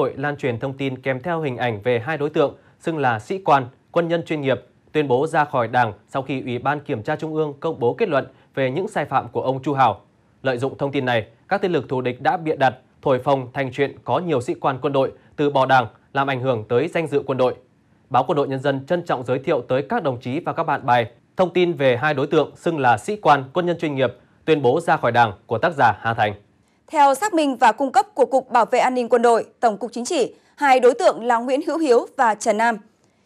hội lan truyền thông tin kèm theo hình ảnh về hai đối tượng xưng là sĩ quan, quân nhân chuyên nghiệp tuyên bố ra khỏi Đảng sau khi Ủy ban Kiểm tra Trung ương công bố kết luận về những sai phạm của ông Chu Hảo. Lợi dụng thông tin này, các thế lực thù địch đã bịa đặt, thổi phồng thành chuyện có nhiều sĩ quan quân đội từ bỏ Đảng làm ảnh hưởng tới danh dự quân đội. Báo Quân đội Nhân dân trân trọng giới thiệu tới các đồng chí và các bạn bài thông tin về hai đối tượng xưng là sĩ quan quân nhân chuyên nghiệp tuyên bố ra khỏi Đảng của tác giả Hà Thành. Theo xác minh và cung cấp của Cục Bảo vệ An ninh Quân đội, Tổng cục Chính trị, hai đối tượng là Nguyễn Hữu Hiếu và Trần Nam.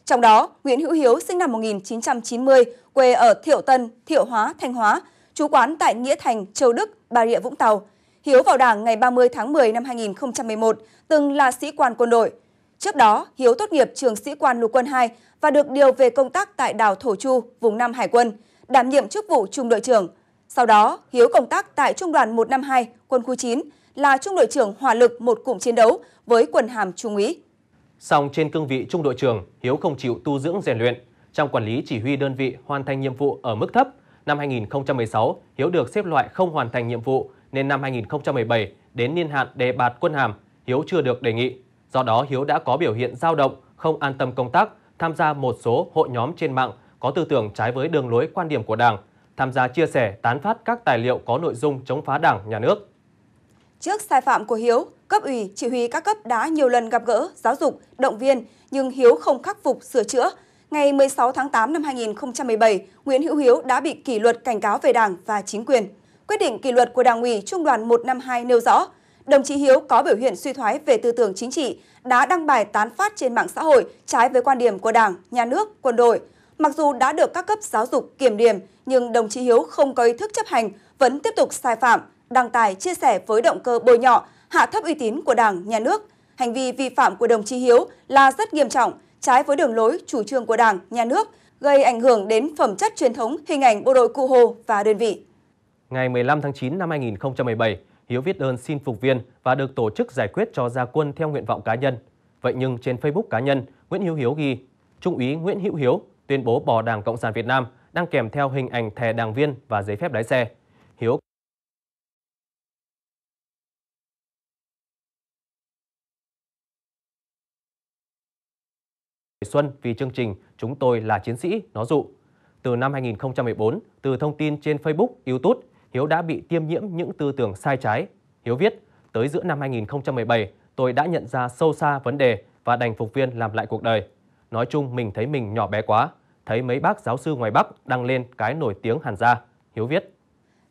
Trong đó, Nguyễn Hữu Hiếu sinh năm 1990, quê ở Thiệu Tân, Thiệu Hóa, Thanh Hóa, trú quán tại Nghĩa Thành, Châu Đức, Bà Rịa Vũng Tàu. Hiếu vào Đảng ngày 30 tháng 10 năm 2011, từng là sĩ quan quân đội. Trước đó, Hiếu tốt nghiệp trường sĩ quan lục quân 2 và được điều về công tác tại đảo Thổ Chu, vùng Nam Hải quân, đảm nhiệm chức vụ trung đội trưởng sau đó, Hiếu công tác tại Trung đoàn 152, quân khu 9, là trung đội trưởng hỏa lực một cụm chiến đấu với quần hàm trung úy. Song trên cương vị trung đội trưởng, Hiếu không chịu tu dưỡng rèn luyện. Trong quản lý chỉ huy đơn vị hoàn thành nhiệm vụ ở mức thấp, năm 2016, Hiếu được xếp loại không hoàn thành nhiệm vụ nên năm 2017 đến niên hạn đề bạt quân hàm, Hiếu chưa được đề nghị. Do đó, Hiếu đã có biểu hiện dao động, không an tâm công tác, tham gia một số hội nhóm trên mạng có tư tưởng trái với đường lối quan điểm của Đảng, tham gia chia sẻ, tán phát các tài liệu có nội dung chống phá Đảng, Nhà nước. Trước sai phạm của Hiếu, cấp ủy, chỉ huy các cấp đã nhiều lần gặp gỡ, giáo dục, động viên, nhưng Hiếu không khắc phục, sửa chữa. Ngày 16 tháng 8 năm 2017, Nguyễn Hữu Hiếu đã bị kỷ luật cảnh cáo về Đảng và chính quyền. Quyết định kỷ luật của Đảng ủy Trung đoàn 152 nêu rõ, đồng chí Hiếu có biểu hiện suy thoái về tư tưởng chính trị, đã đăng bài tán phát trên mạng xã hội trái với quan điểm của Đảng, Nhà nước, quân đội, Mặc dù đã được các cấp giáo dục kiểm điểm, nhưng đồng chí Hiếu không có ý thức chấp hành, vẫn tiếp tục sai phạm, đăng tài chia sẻ với động cơ bôi nhọ, hạ thấp uy tín của Đảng, Nhà nước. Hành vi vi phạm của đồng chí Hiếu là rất nghiêm trọng, trái với đường lối, chủ trương của Đảng, Nhà nước, gây ảnh hưởng đến phẩm chất truyền thống, hình ảnh bộ đội cụ Hồ và đơn vị. Ngày 15 tháng 9 năm 2017, Hiếu viết đơn xin phục viên và được tổ chức giải quyết cho gia quân theo nguyện vọng cá nhân. Vậy nhưng trên Facebook cá nhân, Nguyễn Hiếu Hiếu ghi Trung úy Nguyễn Hữu Hiếu, tuyên bố bỏ Đảng Cộng sản Việt Nam đang kèm theo hình ảnh thẻ đảng viên và giấy phép lái xe. Hiếu Xuân vì chương trình Chúng tôi là chiến sĩ, nó dụ. Từ năm 2014, từ thông tin trên Facebook, YouTube, Hiếu đã bị tiêm nhiễm những tư tưởng sai trái. Hiếu viết, tới giữa năm 2017, tôi đã nhận ra sâu xa vấn đề và đành phục viên làm lại cuộc đời. Nói chung mình thấy mình nhỏ bé quá thấy mấy bác giáo sư ngoài Bắc đăng lên cái nổi tiếng Hàn gia. Hiếu viết.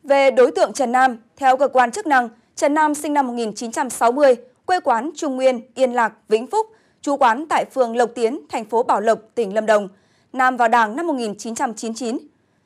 Về đối tượng Trần Nam, theo cơ quan chức năng, Trần Nam sinh năm 1960, quê quán Trung Nguyên, Yên Lạc, Vĩnh Phúc, trú quán tại phường Lộc Tiến, thành phố Bảo Lộc, tỉnh Lâm Đồng. Nam vào Đảng năm 1999.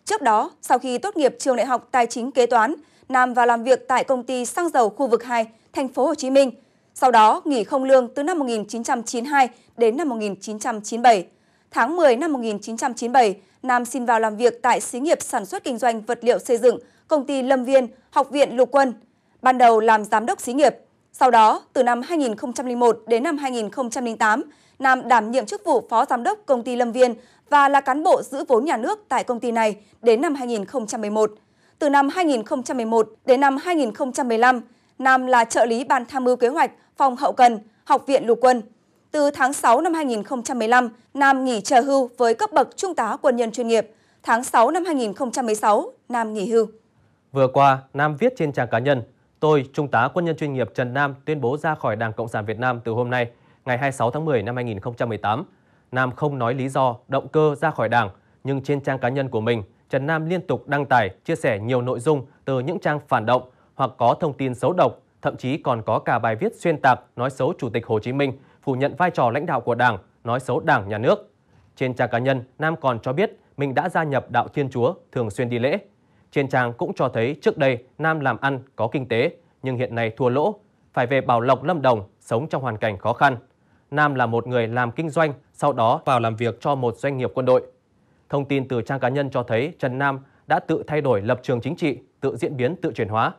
Trước đó, sau khi tốt nghiệp trường đại học tài chính kế toán, Nam vào làm việc tại công ty xăng dầu khu vực 2, thành phố Hồ Chí Minh. Sau đó nghỉ không lương từ năm 1992 đến năm 1997. Tháng 10 năm 1997, Nam xin vào làm việc tại xí nghiệp sản xuất kinh doanh vật liệu xây dựng, công ty Lâm Viên, Học viện Lục quân. Ban đầu làm giám đốc xí nghiệp. Sau đó, từ năm 2001 đến năm 2008, Nam đảm nhiệm chức vụ phó giám đốc công ty Lâm Viên và là cán bộ giữ vốn nhà nước tại công ty này đến năm 2011. Từ năm 2011 đến năm 2015, Nam là trợ lý ban tham mưu kế hoạch, phòng hậu cần, Học viện Lục quân từ tháng 6 năm 2015, Nam nghỉ chờ hưu với cấp bậc trung tá quân nhân chuyên nghiệp. Tháng 6 năm 2016, Nam nghỉ hưu. Vừa qua, Nam viết trên trang cá nhân, tôi, Trung tá quân nhân chuyên nghiệp Trần Nam tuyên bố ra khỏi Đảng Cộng sản Việt Nam từ hôm nay, ngày 26 tháng 10 năm 2018. Nam không nói lý do, động cơ ra khỏi Đảng, nhưng trên trang cá nhân của mình, Trần Nam liên tục đăng tải, chia sẻ nhiều nội dung từ những trang phản động hoặc có thông tin xấu độc, thậm chí còn có cả bài viết xuyên tạc nói xấu Chủ tịch Hồ Chí Minh – phủ nhận vai trò lãnh đạo của Đảng, nói xấu Đảng, Nhà nước. Trên trang cá nhân, Nam còn cho biết mình đã gia nhập đạo Thiên Chúa, thường xuyên đi lễ. Trên trang cũng cho thấy trước đây Nam làm ăn, có kinh tế, nhưng hiện nay thua lỗ, phải về Bảo Lộc, Lâm Đồng, sống trong hoàn cảnh khó khăn. Nam là một người làm kinh doanh, sau đó vào làm việc cho một doanh nghiệp quân đội. Thông tin từ trang cá nhân cho thấy Trần Nam đã tự thay đổi lập trường chính trị, tự diễn biến, tự chuyển hóa,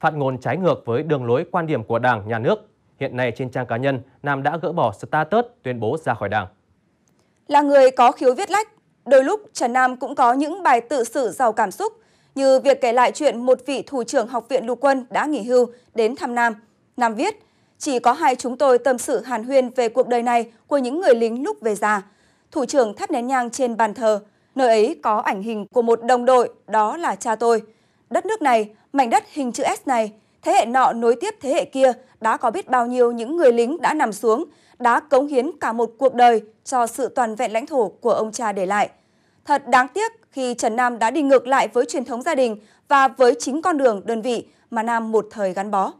phát ngôn trái ngược với đường lối quan điểm của Đảng, Nhà nước Hiện nay trên trang cá nhân, Nam đã gỡ bỏ status tuyên bố ra khỏi đảng. Là người có khiếu viết lách, đôi lúc Trần Nam cũng có những bài tự sự giàu cảm xúc, như việc kể lại chuyện một vị thủ trưởng học viện lục quân đã nghỉ hưu đến thăm Nam. Nam viết, chỉ có hai chúng tôi tâm sự hàn huyên về cuộc đời này của những người lính lúc về già. Thủ trưởng thắp nén nhang trên bàn thờ, nơi ấy có ảnh hình của một đồng đội, đó là cha tôi. Đất nước này, mảnh đất hình chữ S này, thế hệ nọ nối tiếp thế hệ kia đã có biết bao nhiêu những người lính đã nằm xuống, đã cống hiến cả một cuộc đời cho sự toàn vẹn lãnh thổ của ông cha để lại. Thật đáng tiếc khi Trần Nam đã đi ngược lại với truyền thống gia đình và với chính con đường đơn vị mà Nam một thời gắn bó.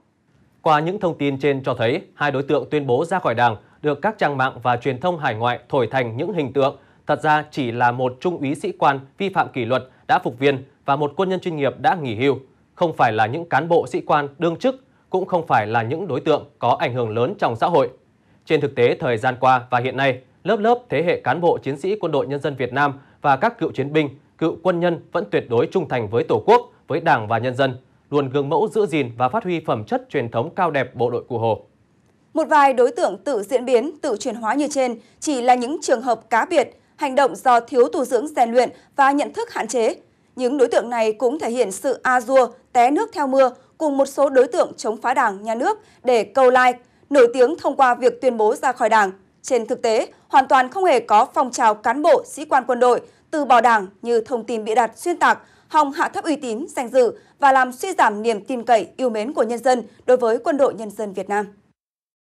Qua những thông tin trên cho thấy, hai đối tượng tuyên bố ra khỏi đảng được các trang mạng và truyền thông hải ngoại thổi thành những hình tượng thật ra chỉ là một trung úy sĩ quan vi phạm kỷ luật đã phục viên và một quân nhân chuyên nghiệp đã nghỉ hưu không phải là những cán bộ sĩ quan đương chức, cũng không phải là những đối tượng có ảnh hưởng lớn trong xã hội. Trên thực tế, thời gian qua và hiện nay, lớp lớp thế hệ cán bộ chiến sĩ quân đội nhân dân Việt Nam và các cựu chiến binh, cựu quân nhân vẫn tuyệt đối trung thành với Tổ quốc, với Đảng và nhân dân, luôn gương mẫu giữ gìn và phát huy phẩm chất truyền thống cao đẹp bộ đội cụ Hồ. Một vài đối tượng tự diễn biến, tự chuyển hóa như trên chỉ là những trường hợp cá biệt, hành động do thiếu tu dưỡng rèn luyện và nhận thức hạn chế. Những đối tượng này cũng thể hiện sự a dua, té nước theo mưa cùng một số đối tượng chống phá đảng, nhà nước để câu like, nổi tiếng thông qua việc tuyên bố ra khỏi đảng. Trên thực tế, hoàn toàn không hề có phong trào cán bộ, sĩ quan quân đội từ bỏ đảng như thông tin bị đặt xuyên tạc, hòng hạ thấp uy tín, danh dự và làm suy giảm niềm tin cậy, yêu mến của nhân dân đối với quân đội nhân dân Việt Nam.